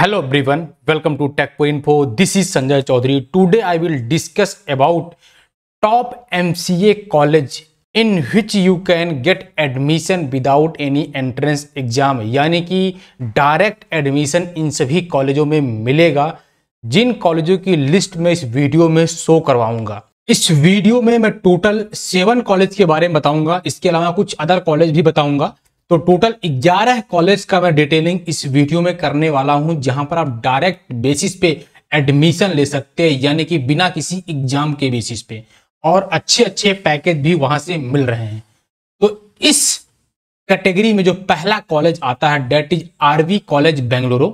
hello everyone welcome to tech point four this is Sanjay Chaudhary today I will discuss about top MCA college in which you can get admission without any entrance exam यानी कि direct admission in सभी कॉलेजों में मिलेगा जिन कॉलेजों की list में इस वीडियो में शो करवाऊंगा इस वीडियो में मैं टोटल सेवन कॉलेज के बारे में बताऊंगा इसके अलावा कुछ अदर कॉलेज भी बताऊंगा तो टोटल 11 कॉलेज का मैं डिटेलिंग इस वीडियो में करने वाला हूं जहां पर आप डायरेक्ट बेसिस पे एडमिशन ले सकते हैं यानी कि बिना किसी एग्जाम के बेसिस पे और अच्छे अच्छे पैकेज भी वहां से मिल रहे हैं तो इस कैटेगरी में जो पहला कॉलेज आता है that is RV college Bengaluru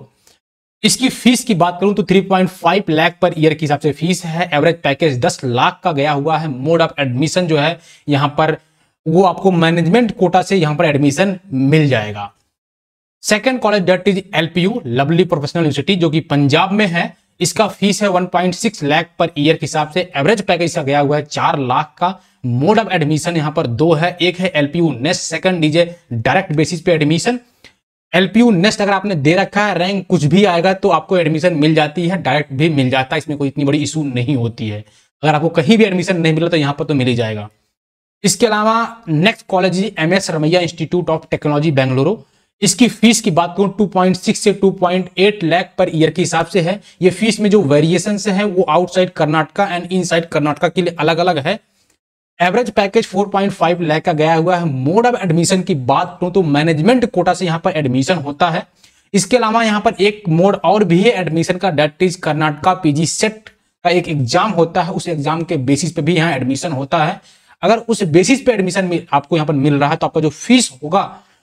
इसकी फीस की बात करूं तो 3.5 लाख पर ईयर के हिसाब से फीस है एवरेज पैकेज 10 लाख का गया हुआ है मोड ऑफ एडमिशन जो है यहां पर वो आपको मैनेजमेंट कोटा से यहां पर एडमिशन मिल जाएगा second college that is LPU lovely professional university जो कि पंजाब में है इसका फीस है 1.6 लाख पर ईयर के हिसाब से एवरेज पैकेज का गया हुआ है चार लाख का मोड ऑफ एडमिशन यहाँ पर दो है एक है एलपीयू नेक्स्ट सेकंड डीजे डायरेक्ट बेसिस पे एडमिशन एलपीयू नेक्स्ट अगर आपने दे रखा है रैंक कुछ भी आएगा तो आपको एडमिशन मिल जाती है डायरेक्ट भी मिल जाता है इसमें कोई इतनी बड़ी इशू नहीं होती है अगर आपको कहीं भी एडमिशन नहीं मिला तो यहां पर तो मिल ही जाएगा इसके अलावा next college M S Ramaiah institute of technology Bengaluru इसकी फीस की बात करूं 2.6 से 2.8 लाख पर ईयर के हिसाब से है ये फीस में जो वेरिएशन है वो outside Karnataka and inside Karnataka के लिए अलग अलग है एवरेज पैकेज 4.5 लाख का गया हुआ है मोड ऑफ एडमिशन की बात करूं तो मैनेजमेंट कोटा से यहाँ पर एडमिशन होता है इसके अलावा यहाँ पर एक मोड और भी है एडमिशन का date is Karnataka PG CET का एक एग्जाम होता है उस एग्जाम के बेसिस पे भी यहाँ एडमिशन होता है अगर उस बेसिस पे एडमिशन आपको यहाँ पर मिल रहा है तो आपका जो फीस होगा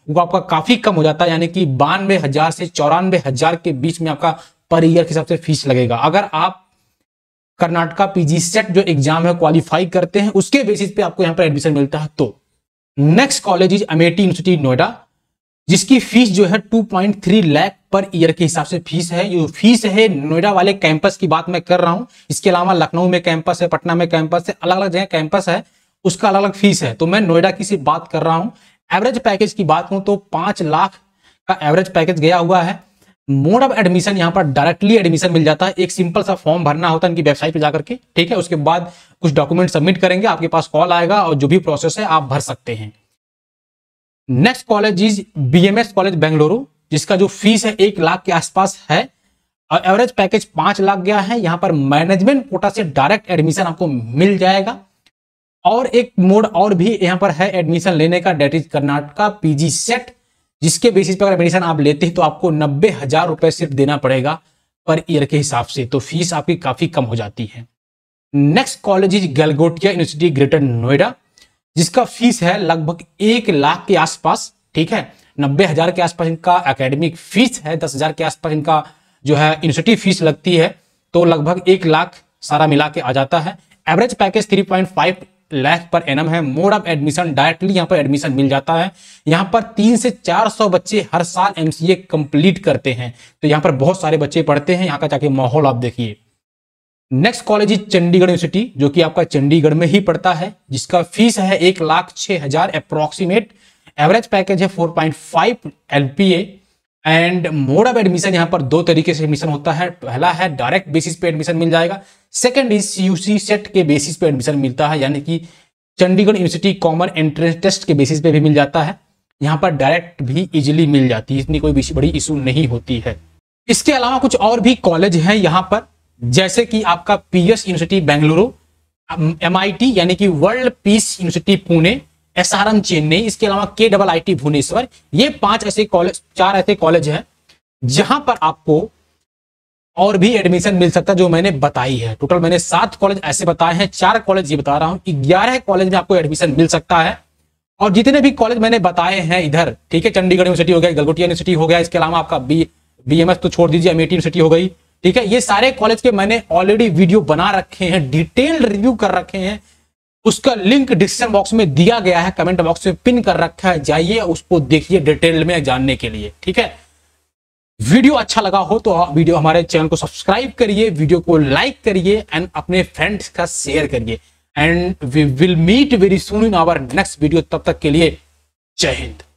वो आपका काफी कम हो जाता है यानी कि बानवे हजार से चौरानवे हजार के बीच में आपका पर ईयर के हिसाब से फीस लगेगा अगर आप कर्नाटका पीजी सेट जो एग्जाम है क्वालिफाई करते हैं उसके बेसिस पे आपको यहाँ पर एडमिशन मिलता है तो next college is Amity university Noida जिसकी फीस जो है 2.3 लाख पर ईयर के हिसाब से फीस है ये फीस है नोएडा वाले कैंपस की बात मैं कर रहा हूं इसके अलावा लखनऊ में कैंपस है पटना में कैंपस है अलग अलग जगह कैंपस है उसका अलग अलग फीस है तो मैं नोएडा की सिर्फ बात कर रहा हूँ एवरेज पैकेज की बात हूँ तो पांच लाख का एवरेज पैकेज गया हुआ है मोड ऑफ एडमिशन यहाँ पर डायरेक्टली एडमिशन मिल जाता है एक सिंपल सा फॉर्म भरना होता है इनकी वेबसाइट पे जाकर के ठीक है उसके बाद कुछ डॉक्यूमेंट सबमिट करेंगे आपके पास कॉल आएगा और जो भी प्रोसेस है आप भर सकते हैं next college is S college Bengaluru जिसका जो फीस है एक लाख के आसपास है और एवरेज पैकेज पांच लाख गया है यहाँ पर मैनेजमेंट कोटा से डायरेक्ट एडमिशन आपको मिल जाएगा और एक मोड और भी यहाँ पर है एडमिशन लेने का date is Karnataka PG CET जिसके बेसिस पर अगर एडमिशन आप लेते हैं तो आपको नब्बे हजार रुपए सिर्फ देना पड़ेगा पर ईयर के हिसाब से तो फीस आपकी काफ़ी कम हो जाती है next college is Galgotia university greater Noida जिसका फीस है लगभग एक लाख के आसपास ठीक है नब्बे हजार के आसपास इनका एकेडमिक फीस है दस हजार के आसपास इनका जो है यूनिवर्सिटी फीस लगती है तो लगभग एक लाख सारा मिला के आ जाता है average package three point five lakh per annum है मोड ऑफ एडमिशन डायरेक्टली यहाँ पर एडमिशन मिल जाता है यहाँ पर तीन से चार सौ बच्चे हर साल एमसीए कंप्लीट करते हैं तो यहाँ पर बहुत सारे बच्चे पढ़ते हैं यहाँ का जाके माहौल आप देखिए next college is Chandigarh university जो कि आपका चंडीगढ़ में ही पड़ता है जिसका फीस है एक लाख छह हजार अप्रोक्सीमेट एवरेज पैकेज है four point five LPA and mode of admission यहाँ पर दो तरीके से एडमिशन होता है पहला है डायरेक्ट बेसिस पे एडमिशन मिल जाएगा सेकेंड इज सी सेट के बेसिस पे एडमिशन मिलता है यानी कि Chandigarh university common entrance test के बेसिस पे भी मिल जाता है यहाँ पर डायरेक्ट भी इजीली मिल जाती है इतनी कोई बड़ी इशू नहीं होती है इसके अलावा कुछ और भी कॉलेज हैं यहाँ पर जैसे कि आपका एस यूनिवर्सिटी बेंगलुरु टी यानी कि world peace university Pune S R M Chennai इसके अलावा के डबल आई टी भुवनेश्वर ये पांच ऐसे कॉलेज चार ऐसे कॉलेज हैं जहां पर आपको और भी एडमिशन मिल सकता है जो मैंने बताई है टोटल मैंने सात कॉलेज ऐसे बताए हैं चार कॉलेज ये बता रहा हूँ ग्यारह कॉलेज में आपको एडमिशन मिल सकता है और जितने भी कॉलेज मैंने बताए हैं इधर ठीक है चंडीगढ़ यूनिवर्सिटी हो गया गलगोटी यूनिवर्सिटी हो गया इसके अलावा आपका बी बी तो छोड़ दीजिए एम यूनिवर्सिटी हो गई ठीक है ये सारे कॉलेज के मैंने ऑलरेडी वीडियो बना रखे हैं डिटेल रिव्यू कर रखे हैं उसका लिंक डिस्क्रिप्शन बॉक्स में दिया गया है कमेंट बॉक्स में पिन कर रखा है जाइए उसको देखिए डिटेल में जानने के लिए ठीक है वीडियो अच्छा लगा हो तो हाँ, वीडियो हमारे चैनल को सब्सक्राइब करिए वीडियो को लाइक करिए एंड अपने फ्रेंड्स का शेयर करिए and we will meet very soon in our next video तब तक के लिए जय हिंद